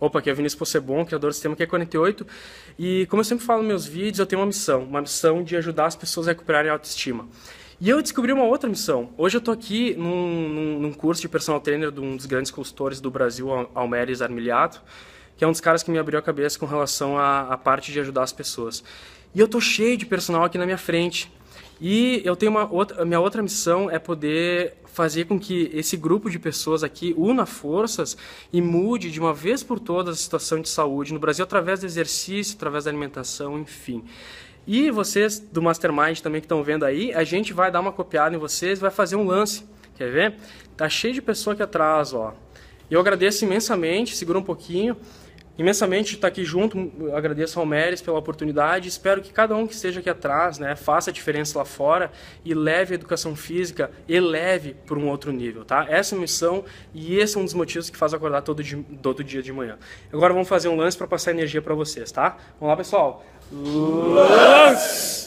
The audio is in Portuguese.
Opa, aqui é Vinícius Possebon, criador do sistema Q48. E como eu sempre falo nos meus vídeos, eu tenho uma missão, uma missão de ajudar as pessoas a recuperarem a autoestima. E eu descobri uma outra missão. Hoje eu estou aqui num, num, num, curso de personal trainer de um dos grandes consultores do Brasil, Almeres Armiliato, que é um dos caras que me abriu a cabeça com relação à, à parte de ajudar as pessoas. E eu estou cheio de personal aqui na minha frente, e eu tenho uma outra, minha outra missão é poder fazer com que esse grupo de pessoas aqui una forças e mude de uma vez por todas a situação de saúde no Brasil através do exercício, através da alimentação, enfim. E vocês do Mastermind também que estão vendo aí, a gente vai dar uma copiada em vocês, vai fazer um lance. Quer ver? Tá cheio de pessoa aqui atrás, ó. Eu agradeço imensamente, segura um pouquinho imensamente estar aqui junto. Agradeço ao Meres pela oportunidade. Espero que cada um que esteja aqui atrás né, faça a diferença lá fora e leve a educação física, eleve para um outro nível. Tá? Essa é a missão e esse é um dos motivos que faz acordar todo dia, todo dia de manhã. Agora vamos fazer um lance para passar energia para vocês, tá? Vamos lá, pessoal. Lance!